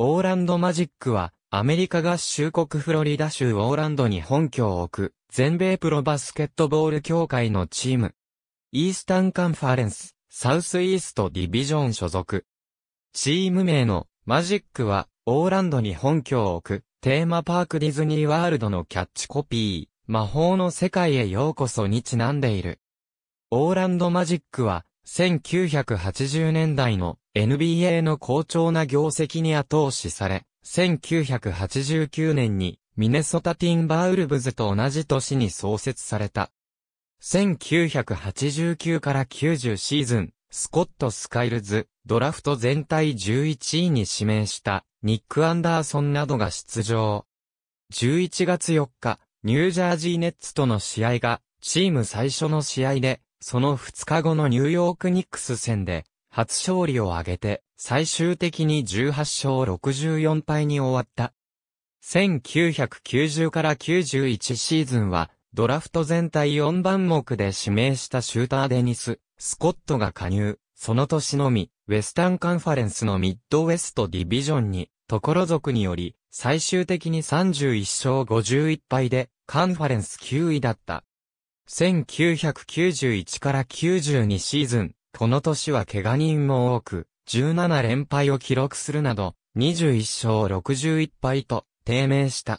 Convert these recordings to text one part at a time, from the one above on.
オーランドマジックは、アメリカ合衆国フロリダ州オーランドに本拠を置く、全米プロバスケットボール協会のチーム。イースタンカンファレンス、サウスイーストディビジョン所属。チーム名のマジックは、オーランドに本拠を置く、テーマパークディズニーワールドのキャッチコピー、魔法の世界へようこそにちなんでいる。オーランドマジックは、1980年代の NBA の好調な業績に後押しされ、1989年にミネソタティンバーウルブズと同じ年に創設された。1989から90シーズン、スコット・スカイルズ、ドラフト全体11位に指名したニック・アンダーソンなどが出場。11月4日、ニュージャージーネッツとの試合がチーム最初の試合でその2日後のニューヨークニックス戦で、初勝利を挙げて、最終的に18勝64敗に終わった。1990から91シーズンは、ドラフト全体4番目で指名したシューターデニス、スコットが加入、その年のみ、ウェスタンカンファレンスのミッドウェストディビジョンに、ところ族により、最終的に31勝51敗で、カンファレンス9位だった。1991から92シーズン、この年は怪我人も多く、17連敗を記録するなど、21勝61敗と、低迷した。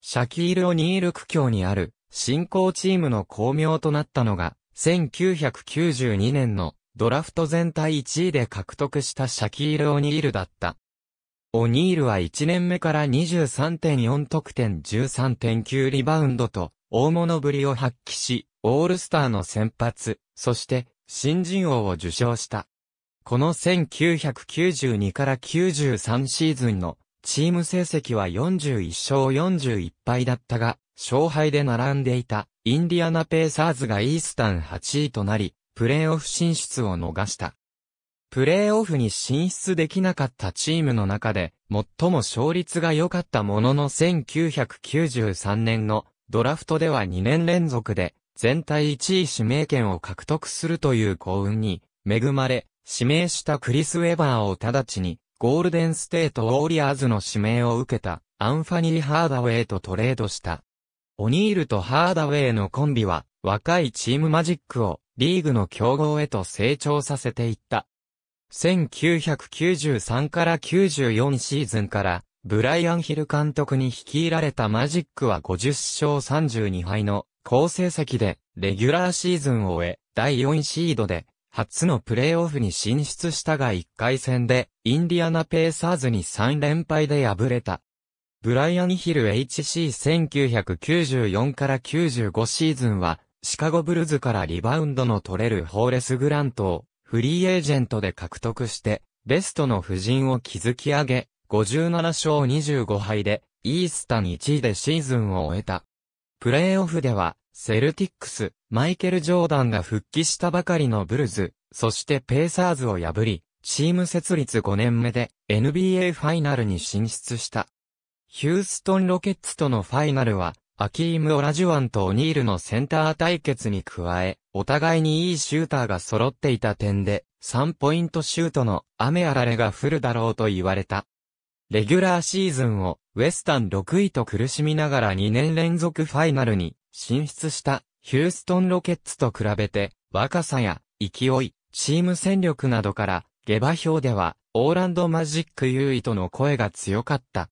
シャキール・オニール区境にある、新興チームの巧妙となったのが、1992年のドラフト全体1位で獲得したシャキール・オニールだった。オニールは1年目から23.4得点13.9リバウンドと大物ぶりを発揮し、オールスターの先発、そして新人王を受賞した。この1992から93シーズンのチーム成績は41勝41敗だったが、勝敗で並んでいたインディアナペーサーズがイースタン8位となり、プレーオフ進出を逃した。プレーオフに進出できなかったチームの中で、最も勝率が良かったものの1993年のドラフトでは2年連続で、全体1位指名権を獲得するという幸運に、恵まれ、指名したクリス・ウェバーを直ちに、ゴールデンステート・ウォーリアーズの指名を受けた、アンファニー・ハーダウェイとトレードした。オニールとハーダウェイのコンビは、若いチームマジックを、リーグの競合へと成長させていった。1993から94シーズンから、ブライアン・ヒル監督に率いられたマジックは50勝32敗の好成績で、レギュラーシーズンを終え、第4シードで、初のプレーオフに進出したが1回戦で、インディアナ・ペーサーズに3連敗で敗れた。ブライアン・ヒル HC1994 から95シーズンは、シカゴブルズからリバウンドの取れるホーレス・グラントを、フリーエージェントで獲得して、ベストの布陣を築き上げ、57勝25敗で、イースタン1位でシーズンを終えた。プレイオフでは、セルティックス、マイケル・ジョーダンが復帰したばかりのブルズ、そしてペーサーズを破り、チーム設立5年目で NBA ファイナルに進出した。ヒューストンロケッツとのファイナルは、アキーム・オラジュワンとオニールのセンター対決に加え、お互いにいいシューターが揃っていた点で、3ポイントシュートの雨あられが降るだろうと言われた。レギュラーシーズンをウェスタン6位と苦しみながら2年連続ファイナルに進出したヒューストンロケッツと比べて若さや勢い、チーム戦力などから下馬評ではオーランドマジック優位との声が強かった。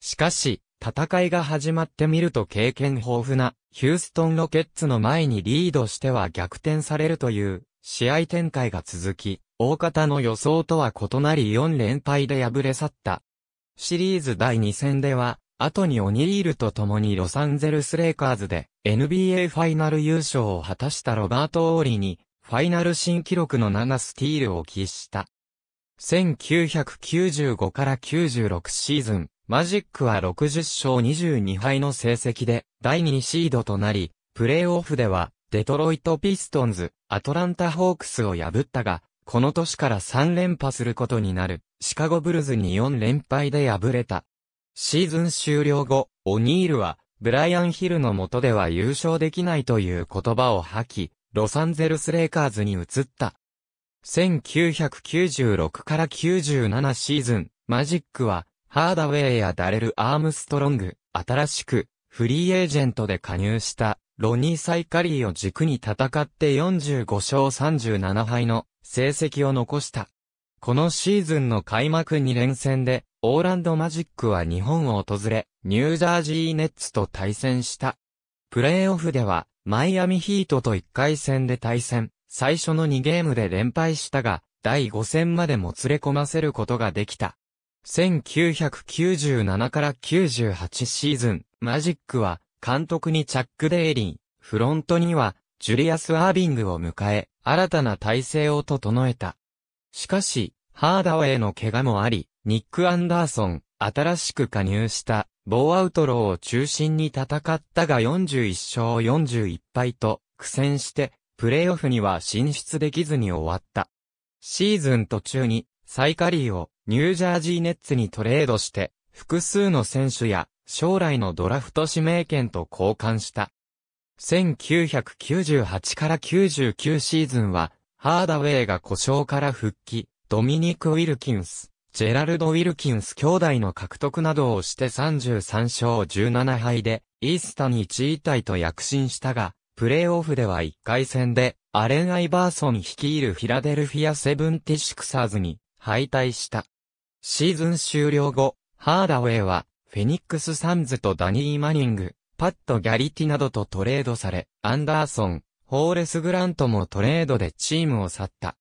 しかし、戦いが始まってみると経験豊富なヒューストンロケッツの前にリードしては逆転されるという試合展開が続き、大方の予想とは異なり4連敗で敗れ去ったシリーズ第2戦では、後にオニールと共にロサンゼルスレイカーズで NBA ファイナル優勝を果たしたロバート・オーリーにファイナル新記録の7スティールを喫した。1995から96シーズン、マジックは60勝22敗の成績で第2シードとなり、プレイオフではデトロイト・ピストンズ、アトランタ・ホークスを破ったが、この年から3連覇することになる、シカゴブルズに4連敗で敗れた。シーズン終了後、オニールは、ブライアン・ヒルの下では優勝できないという言葉を吐き、ロサンゼルス・レイカーズに移った。1996から97シーズン、マジックは、ハーダウェイやダレル・アームストロング、新しく、フリーエージェントで加入した、ロニー・サイカリーを軸に戦って45勝37敗の成績を残した。このシーズンの開幕2連戦で、オーランドマジックは日本を訪れ、ニュージャージーネッツと対戦した。プレーオフでは、マイアミヒートと1回戦で対戦、最初の2ゲームで連敗したが、第5戦までもつれ込ませることができた。1997から98シーズン、マジックは監督にチャック・デーリン、フロントには、ジュリアス・アービングを迎え、新たな体制を整えた。しかし、ハーダウェイの怪我もあり、ニック・アンダーソン、新しく加入した、ボーアウトローを中心に戦ったが41勝41敗と苦戦して、プレーオフには進出できずに終わった。シーズン途中に、サイカリーをニュージャージーネッツにトレードして、複数の選手や将来のドラフト指名権と交換した。1998から99シーズンは、ハーダウェイが故障から復帰、ドミニク・ウィルキンス、ジェラルド・ウィルキンス兄弟の獲得などをして33勝17敗で、イースタに1位体と躍進したが、プレーオフでは1回戦で、アレン・アイバーソン率いるフィラデルフィア・セブンティシクサーズに敗退した。シーズン終了後、ハーダウェイはフェニックス・サンズとダニー・マニング、パット・ギャリティなどとトレードされ、アンダーソン、ホーレス・グラントもトレードでチームを去った。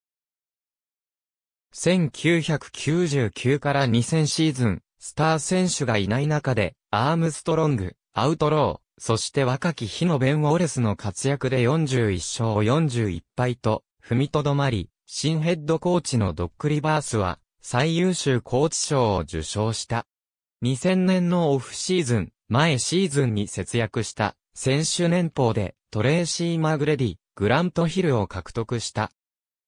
1999から2000シーズン、スター選手がいない中で、アームストロング、アウトロー、そして若き日のベン・ウォレスの活躍で41勝41敗と、踏みとどまり、新ヘッドコーチのドック・リバースは、最優秀コーチ賞を受賞した。2000年のオフシーズン、前シーズンに節約した選手年俸でトレーシー・マグレディ、グラントヒルを獲得した。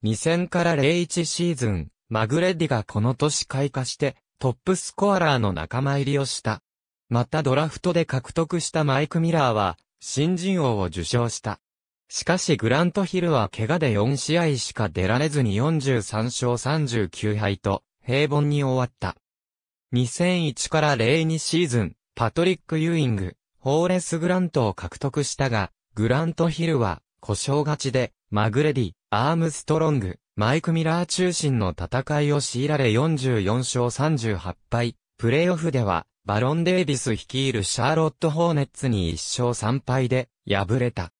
2000から01シーズン、マグレディがこの年開花してトップスコアラーの仲間入りをした。またドラフトで獲得したマイク・ミラーは新人王を受賞した。しかしグラントヒルは怪我で4試合しか出られずに43勝39敗と平凡に終わった。2001から02シーズン、パトリック・ユーイング、ホーレス・グラントを獲得したが、グラント・ヒルは、故障勝ちで、マグレディ、アームストロング、マイク・ミラー中心の戦いを強いられ44勝38敗、プレイオフでは、バロン・デイビス率いるシャーロット・ホーネッツに1勝3敗で、敗れた。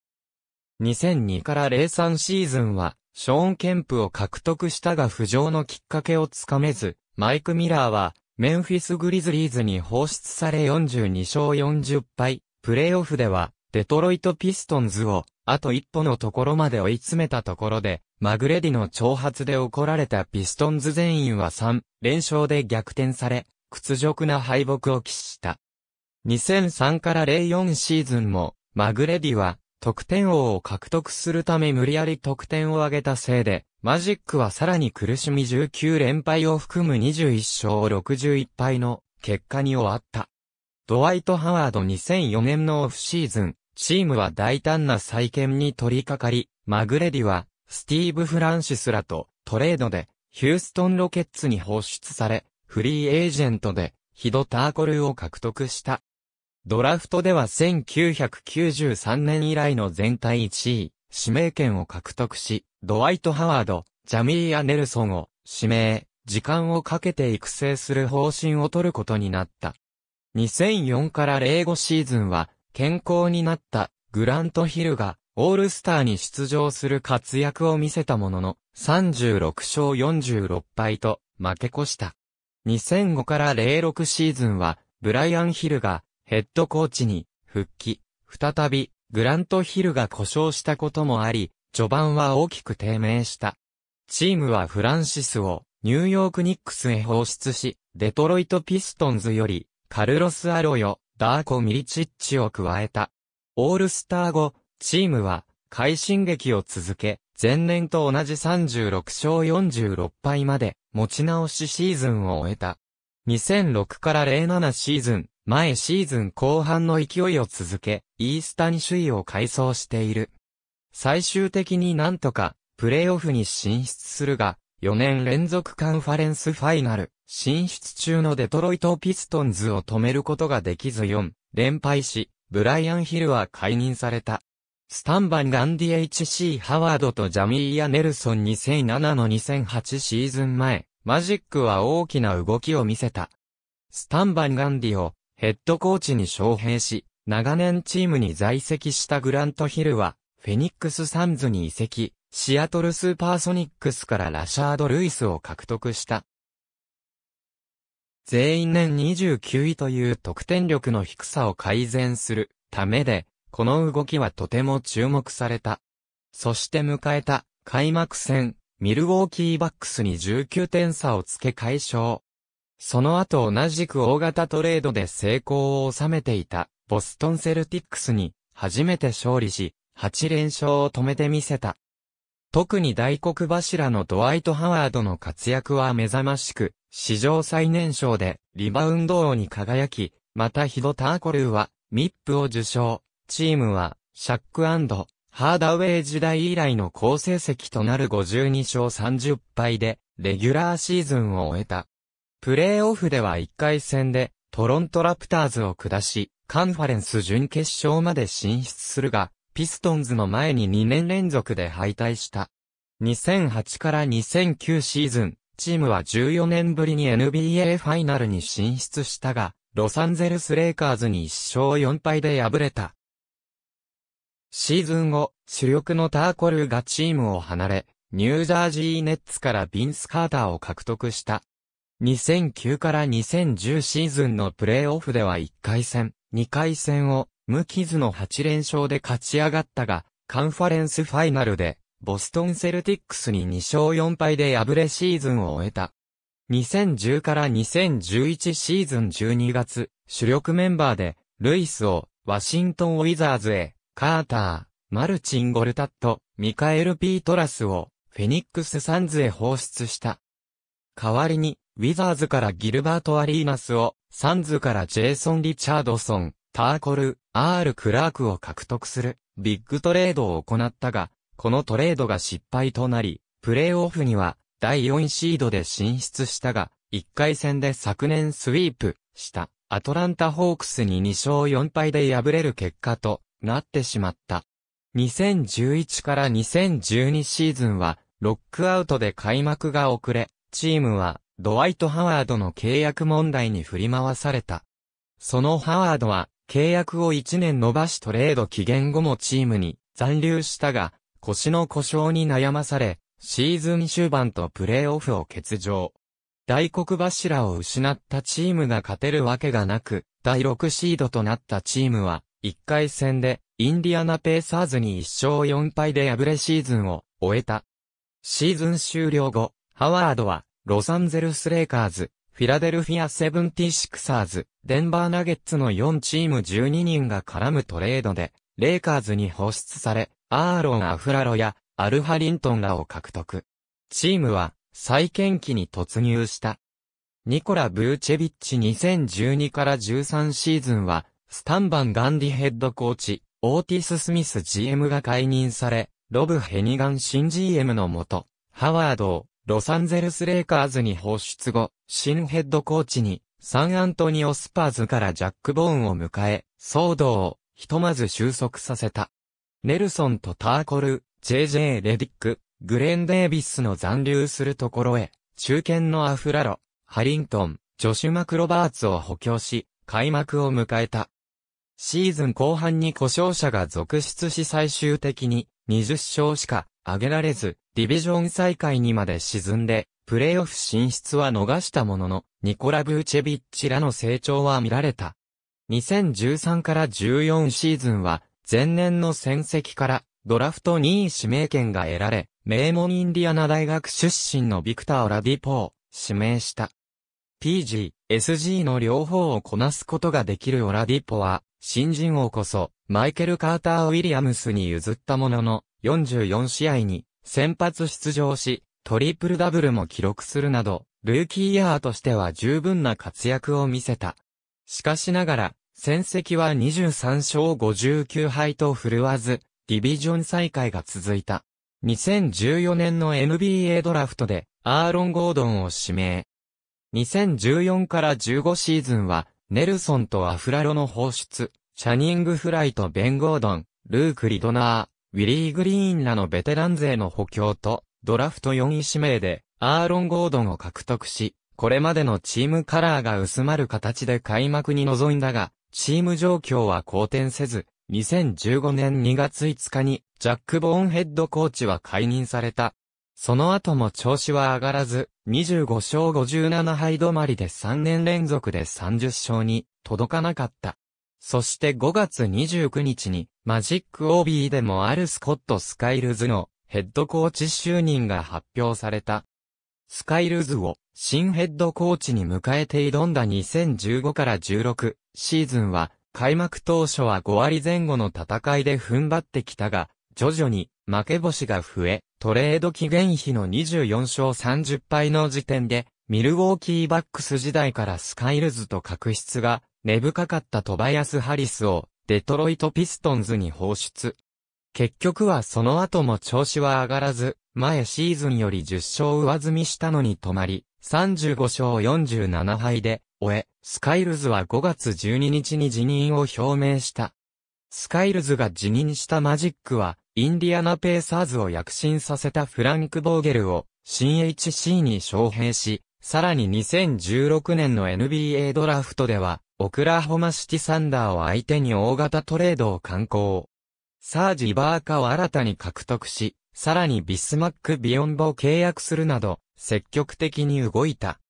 2002から03シーズンは、ショーン・ケンプを獲得したが浮上のきっかけをつかめず、マイク・ミラーは、メンフィスグリズリーズに放出され42勝40敗、プレイオフでは、デトロイトピストンズを、あと一歩のところまで追い詰めたところで、マグレディの挑発で怒られたピストンズ全員は3連勝で逆転され、屈辱な敗北を喫した。2003から04シーズンも、マグレディは、得点王を獲得するため無理やり得点を上げたせいで、マジックはさらに苦しみ19連敗を含む21勝61敗の結果に終わった。ドワイト・ハワード2004年のオフシーズン、チームは大胆な再建に取り掛かり、マグレディは、スティーブ・フランシスらとトレードで、ヒューストン・ロケッツに放出され、フリーエージェントで、ヒド・ターコルを獲得した。ドラフトでは1993年以来の全体1位、指名権を獲得し、ドワイト・ハワード、ジャミーア・ネルソンを指名、時間をかけて育成する方針を取ることになった。2004から05シーズンは健康になったグラント・ヒルがオールスターに出場する活躍を見せたものの36勝46敗と負け越した。2005から06シーズンはブライアン・ヒルがヘッドコーチに復帰。再びグラント・ヒルが故障したこともあり、序盤は大きく低迷した。チームはフランシスをニューヨークニックスへ放出し、デトロイトピストンズよりカルロス・アロヨ、ダーコ・ミリチッチを加えた。オールスター後、チームは快進撃を続け、前年と同じ36勝46敗まで持ち直しシーズンを終えた。2006から07シーズン、前シーズン後半の勢いを続け、イースタン首位を改装している。最終的になんとか、プレーオフに進出するが、4年連続カンファレンスファイナル、進出中のデトロイト・ピストンズを止めることができず4連敗し、ブライアン・ヒルは解任された。スタンバンガンディ・ h c ハワードとジャミーヤ・ネルソン2007の2008シーズン前、マジックは大きな動きを見せた。スタンバンガンディをヘッドコーチに招聘し、長年チームに在籍したグラントヒルはフェニックスサンズに移籍、シアトルスーパーソニックスからラシャード・ルイスを獲得した。全員年29位という得点力の低さを改善するためで、この動きはとても注目された。そして迎えた開幕戦、ミルウォーキーバックスに19点差をつけ解消。その後同じく大型トレードで成功を収めていたボストンセルティックスに初めて勝利し、8連勝を止めてみせた。特に大黒柱のドワイト・ハワードの活躍は目覚ましく、史上最年少でリバウンド王に輝き、またヒド・ターコルーはミップを受賞。チームはシャックハーダウェイ時代以来の好成績となる52勝30敗でレギュラーシーズンを終えた。プレーオフでは1回戦でトロントラプターズを下し、カンファレンス準決勝まで進出するが、ピストンズの前に2年連続で敗退した。2008から2009シーズン、チームは14年ぶりに NBA ファイナルに進出したが、ロサンゼルスレイカーズに1勝4敗で敗れた。シーズン後、主力のターコルーがチームを離れ、ニュージャージーネッツからビンス・カーターを獲得した。2009から2010シーズンのプレーオフでは1回戦、2回戦を無傷の8連勝で勝ち上がったが、カンファレンスファイナルで、ボストンセルティックスに2勝4敗で敗れシーズンを終えた。2010から2011シーズン12月、主力メンバーで、ルイスを、ワシントンウィザーズへ、カーター、マルチン・ゴルタット、ミカエル・ピートラスを、フェニックス・サンズへ放出した。代わりに、ウィザーズからギルバート・アリーナスを、サンズからジェイソン・リチャードソン、ターコル、R クラークを獲得する、ビッグトレードを行ったが、このトレードが失敗となり、プレイオフには、第4シードで進出したが、1回戦で昨年スイープした、アトランタホークスに2勝4敗で敗れる結果となってしまった。2011から2012シーズンは、ロックアウトで開幕が遅れ、チームは、ドワイト・ハワードの契約問題に振り回された。そのハワードは、契約を1年伸ばしトレード期限後もチームに残留したが、腰の故障に悩まされ、シーズン終盤とプレーオフを欠場。大黒柱を失ったチームが勝てるわけがなく、第6シードとなったチームは、1回戦で、インディアナペーサーズに1勝4敗で敗れシーズンを終えた。シーズン終了後、ハワードは、ロサンゼルスレイカーズ、フィラデルフィア・セブンティシクサーズ、デンバー・ナゲッツの4チーム12人が絡むトレードで、レイカーズに放出され、アーロン・アフラロやアルハリントンらを獲得。チームは再建期に突入した。ニコラ・ブーチェビッチ2012から13シーズンは、スタンバン・ガンディヘッドコーチ、オーティス・スミス GM が解任され、ロブ・ヘニガン新 GM のもと、ハワードをロサンゼルスレイカーズに放出後、新ヘッドコーチに、サンアントニオスパーズからジャック・ボーンを迎え、騒動を、ひとまず収束させた。ネルソンとターコル、JJ レディック、グレン・デービスの残留するところへ、中堅のアフラロ、ハリントン、ジョシュ・マクロバーツを補強し、開幕を迎えた。シーズン後半に故障者が続出し最終的に20勝しか上げられず、ディビジョン再開にまで沈んで、プレーオフ進出は逃したものの、ニコラ・ブーチェビッチらの成長は見られた。2013から14シーズンは、前年の戦績から、ドラフト2位指名権が得られ、名門インディアナ大学出身のビクター・ラディポを指名した。PG、SG の両方をこなすことができるオラディポは、新人王こそ、マイケル・カーター・ウィリアムスに譲ったものの、44試合に先発出場し、トリプルダブルも記録するなど、ルーキーイヤーとしては十分な活躍を見せた。しかしながら、戦績は23勝59敗と振るわず、ディビジョン再開が続いた。2014年の NBA ドラフトで、アーロン・ゴードンを指名。2014から15シーズンは、ネルソンとアフラロの放出、チャニング・フライとベン・ゴードン、ルーク・リドナー、ウィリー・グリーンらのベテラン勢の補強と、ドラフト4位指名で、アーロン・ゴードンを獲得し、これまでのチームカラーが薄まる形で開幕に臨んだが、チーム状況は好転せず、2015年2月5日に、ジャック・ボーンヘッドコーチは解任された。その後も調子は上がらず、25勝57敗止まりで3年連続で30勝に届かなかった。そして5月29日に、マジック OB でもあるスコット・スカイルズのヘッドコーチ就任が発表された。スカイルズを新ヘッドコーチに迎えて挑んだ2015から16シーズンは開幕当初は5割前後の戦いで踏ん張ってきたが、徐々に負け星が増え、トレード期限比の24勝30敗の時点で、ミルウォーキーバックス時代からスカイルズと確執が根深かったトバヤス・ハリスをデトロイト・ピストンズに放出。結局はその後も調子は上がらず、前シーズンより10勝上積みしたのに止まり、35勝47敗で終え、スカイルズは5月12日に辞任を表明した。スカイルズが辞任したマジックは、インディアナペーサーズを躍進させたフランク・ボーゲルを、新 HC に招聘し、さらに2016年の NBA ドラフトでは、オクラホマシティサンダーを相手に大型トレードを敢行。サージ・バーカを新たに獲得し、さらにビスマック・ビヨンボを契約するなど、積極的に動いた。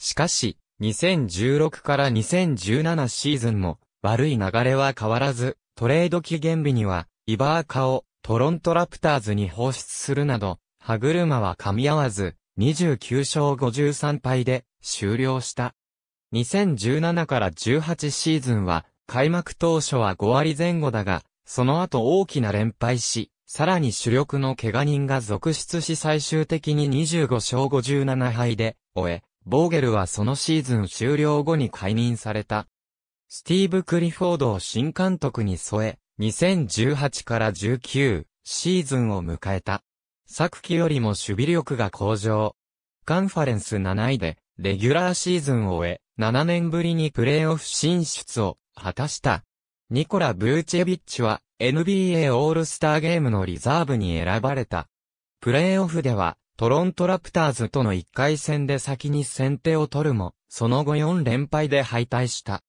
しかし、2016から2017シーズンも、悪い流れは変わらず、トレード期限日には、イバーカをトロントラプターズに放出するなど、歯車は噛み合わず、29勝53敗で終了した。2017から18シーズンは、開幕当初は5割前後だが、その後大きな連敗し、さらに主力の怪我人が続出し最終的に25勝57敗で終え、ボーゲルはそのシーズン終了後に解任された。スティーブ・クリフォードを新監督に添え、2018から19シーズンを迎えた。昨季よりも守備力が向上。カンファレンス7位でレギュラーシーズンを終え、7年ぶりにプレーオフ進出を果たした。ニコラ・ブーチェビッチは NBA オールスターゲームのリザーブに選ばれた。プレーオフではトロントラプターズとの1回戦で先に先手を取るも、その後4連敗で敗退した。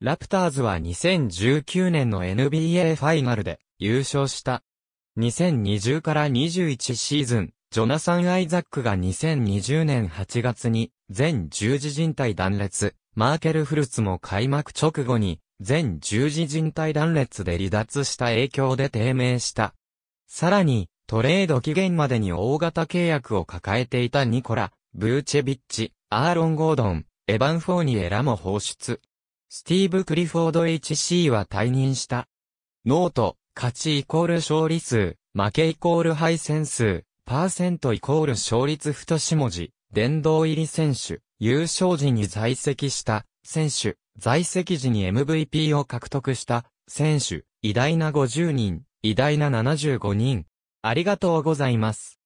ラプターズは2019年の NBA ファイナルで優勝した。2020から21シーズン、ジョナサン・アイザックが2020年8月に、全十字人体断裂、マーケル・フルツも開幕直後に、全十字人体断裂で離脱した影響で低迷した。さらに、トレード期限までに大型契約を抱えていたニコラ、ブーチェビッチ、アーロン・ゴードン、エヴァン・フォーニエラも放出。スティーブ・クリフォード HC は退任した。ノート、勝ちイコール勝利数、負けイコール敗戦数、パーセントイコール勝率太し文字、殿堂入り選手、優勝時に在籍した選手、在籍時に MVP を獲得した選手、偉大な50人、偉大な75人。ありがとうございます。